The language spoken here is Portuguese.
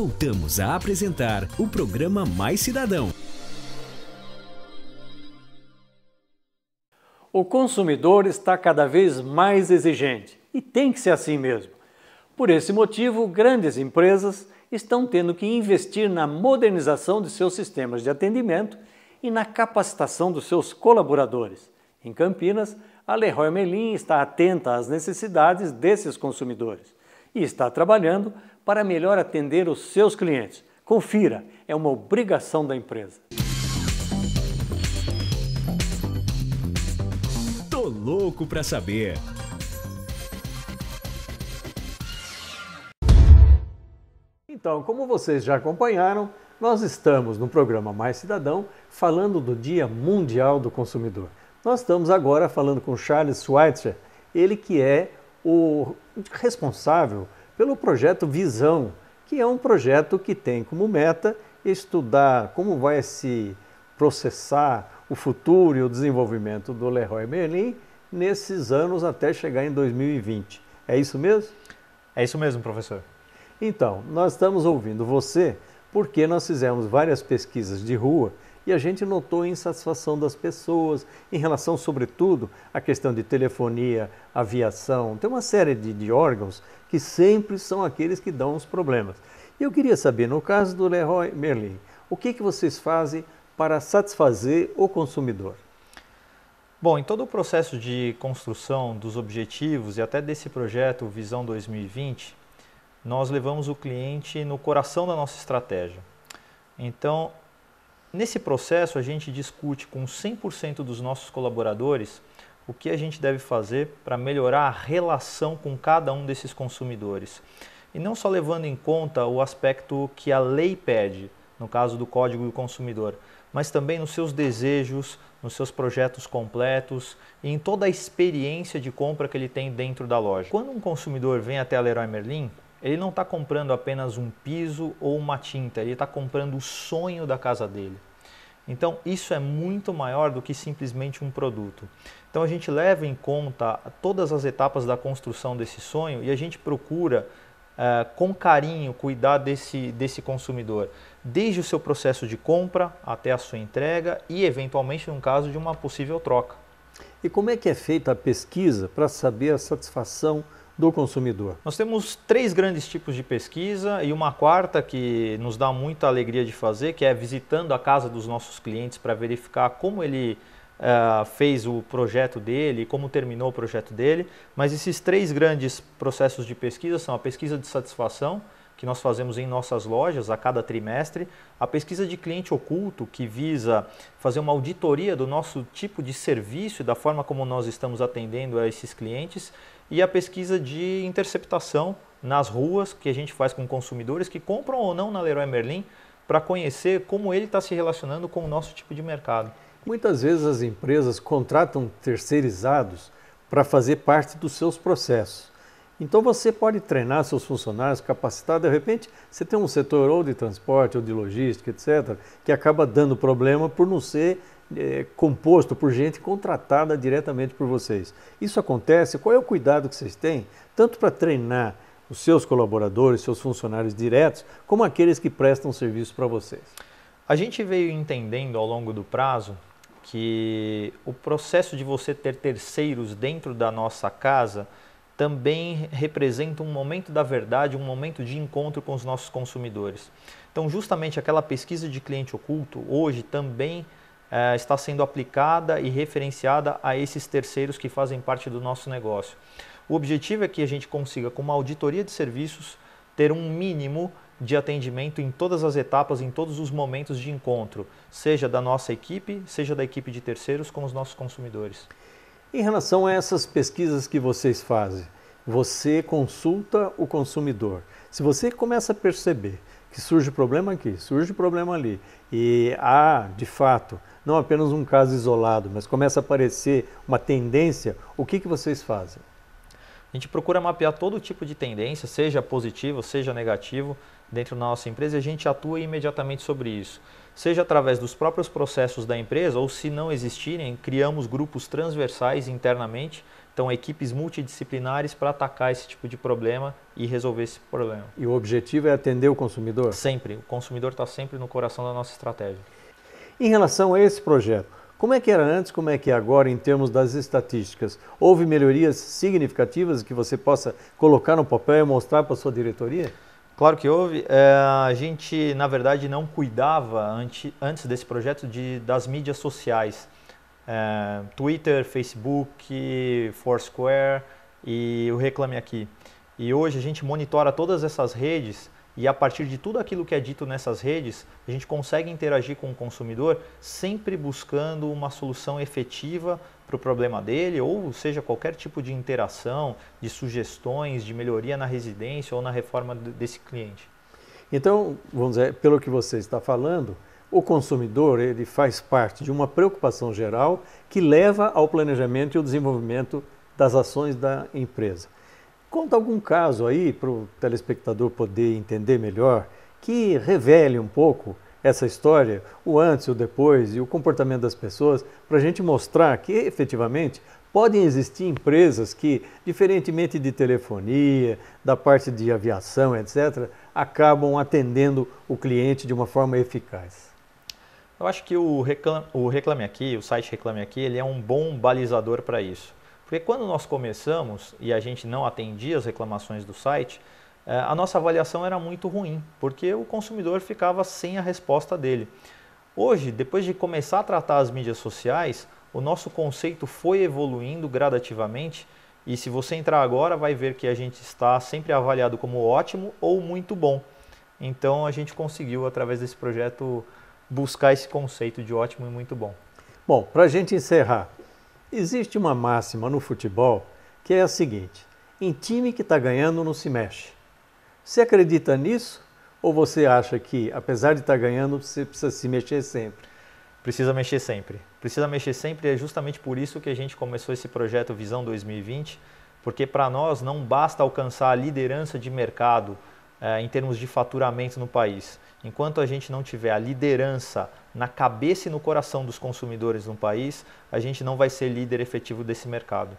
voltamos a apresentar o programa Mais Cidadão. O consumidor está cada vez mais exigente e tem que ser assim mesmo. Por esse motivo, grandes empresas estão tendo que investir na modernização de seus sistemas de atendimento e na capacitação dos seus colaboradores. Em Campinas, a Leroy Merlin está atenta às necessidades desses consumidores e está trabalhando para melhor atender os seus clientes. Confira, é uma obrigação da empresa. Tô louco para saber. Então, como vocês já acompanharam, nós estamos no programa Mais Cidadão falando do Dia Mundial do Consumidor. Nós estamos agora falando com Charles Schweitzer, ele que é o responsável pelo projeto Visão, que é um projeto que tem como meta estudar como vai se processar o futuro e o desenvolvimento do Leroy Merlin nesses anos até chegar em 2020. É isso mesmo? É isso mesmo, professor. Então, nós estamos ouvindo você porque nós fizemos várias pesquisas de rua e a gente notou a insatisfação das pessoas em relação, sobretudo, à questão de telefonia, aviação. Tem uma série de, de órgãos que sempre são aqueles que dão os problemas. E eu queria saber, no caso do Leroy Merlin, o que, que vocês fazem para satisfazer o consumidor? Bom, em todo o processo de construção dos objetivos e até desse projeto Visão 2020, nós levamos o cliente no coração da nossa estratégia. Então, Nesse processo, a gente discute com 100% dos nossos colaboradores o que a gente deve fazer para melhorar a relação com cada um desses consumidores. E não só levando em conta o aspecto que a lei pede, no caso do Código do Consumidor, mas também nos seus desejos, nos seus projetos completos e em toda a experiência de compra que ele tem dentro da loja. Quando um consumidor vem até a Leroy Merlin, ele não está comprando apenas um piso ou uma tinta, ele está comprando o sonho da casa dele. Então, isso é muito maior do que simplesmente um produto. Então, a gente leva em conta todas as etapas da construção desse sonho e a gente procura, eh, com carinho, cuidar desse, desse consumidor, desde o seu processo de compra até a sua entrega e, eventualmente, no caso de uma possível troca. E como é que é feita a pesquisa para saber a satisfação? do consumidor? Nós temos três grandes tipos de pesquisa e uma quarta que nos dá muita alegria de fazer, que é visitando a casa dos nossos clientes para verificar como ele Uh, fez o projeto dele, como terminou o projeto dele. Mas esses três grandes processos de pesquisa são a pesquisa de satisfação, que nós fazemos em nossas lojas a cada trimestre, a pesquisa de cliente oculto, que visa fazer uma auditoria do nosso tipo de serviço e da forma como nós estamos atendendo a esses clientes, e a pesquisa de interceptação nas ruas que a gente faz com consumidores que compram ou não na Leroy Merlin para conhecer como ele está se relacionando com o nosso tipo de mercado. Muitas vezes as empresas contratam terceirizados para fazer parte dos seus processos. Então você pode treinar seus funcionários, capacitar, de repente você tem um setor ou de transporte ou de logística, etc., que acaba dando problema por não ser é, composto por gente contratada diretamente por vocês. Isso acontece? Qual é o cuidado que vocês têm, tanto para treinar os seus colaboradores, seus funcionários diretos, como aqueles que prestam serviço para vocês? A gente veio entendendo ao longo do prazo que o processo de você ter terceiros dentro da nossa casa também representa um momento da verdade, um momento de encontro com os nossos consumidores. Então, justamente aquela pesquisa de cliente oculto hoje também eh, está sendo aplicada e referenciada a esses terceiros que fazem parte do nosso negócio. O objetivo é que a gente consiga, com uma auditoria de serviços, ter um mínimo de atendimento em todas as etapas, em todos os momentos de encontro, seja da nossa equipe, seja da equipe de terceiros com os nossos consumidores. Em relação a essas pesquisas que vocês fazem, você consulta o consumidor. Se você começa a perceber que surge problema aqui, surge problema ali. E há, de fato, não apenas um caso isolado, mas começa a aparecer uma tendência, o que, que vocês fazem? A gente procura mapear todo tipo de tendência, seja positivo, seja negativo, dentro da nossa empresa e a gente atua imediatamente sobre isso. Seja através dos próprios processos da empresa ou, se não existirem, criamos grupos transversais internamente então, equipes multidisciplinares para atacar esse tipo de problema e resolver esse problema. E o objetivo é atender o consumidor? Sempre. O consumidor está sempre no coração da nossa estratégia. Em relação a esse projeto, como é que era antes, como é que é agora em termos das estatísticas? Houve melhorias significativas que você possa colocar no papel e mostrar para a sua diretoria? Claro que houve. É, a gente, na verdade, não cuidava antes, antes desse projeto de, das mídias sociais. Twitter, Facebook, Foursquare e o Reclame Aqui. E hoje a gente monitora todas essas redes e a partir de tudo aquilo que é dito nessas redes, a gente consegue interagir com o consumidor sempre buscando uma solução efetiva para o problema dele, ou seja, qualquer tipo de interação, de sugestões, de melhoria na residência ou na reforma desse cliente. Então, vamos dizer, pelo que você está falando, o consumidor ele faz parte de uma preocupação geral que leva ao planejamento e ao desenvolvimento das ações da empresa. Conta algum caso aí para o telespectador poder entender melhor, que revele um pouco essa história, o antes, o depois e o comportamento das pessoas, para a gente mostrar que efetivamente podem existir empresas que, diferentemente de telefonia, da parte de aviação, etc., acabam atendendo o cliente de uma forma eficaz. Eu acho que o, reclame, o Reclame Aqui, o site Reclame Aqui, ele é um bom balizador para isso. Porque quando nós começamos e a gente não atendia as reclamações do site, eh, a nossa avaliação era muito ruim, porque o consumidor ficava sem a resposta dele. Hoje, depois de começar a tratar as mídias sociais, o nosso conceito foi evoluindo gradativamente e se você entrar agora vai ver que a gente está sempre avaliado como ótimo ou muito bom. Então a gente conseguiu através desse projeto buscar esse conceito de ótimo e muito bom. Bom, para a gente encerrar, existe uma máxima no futebol que é a seguinte: em time que está ganhando não se mexe. Você acredita nisso ou você acha que, apesar de estar tá ganhando, você precisa se mexer sempre? Precisa mexer sempre. Precisa mexer sempre e é justamente por isso que a gente começou esse projeto Visão 2020, porque para nós não basta alcançar a liderança de mercado é, em termos de faturamento no país. Enquanto a gente não tiver a liderança na cabeça e no coração dos consumidores no país, a gente não vai ser líder efetivo desse mercado.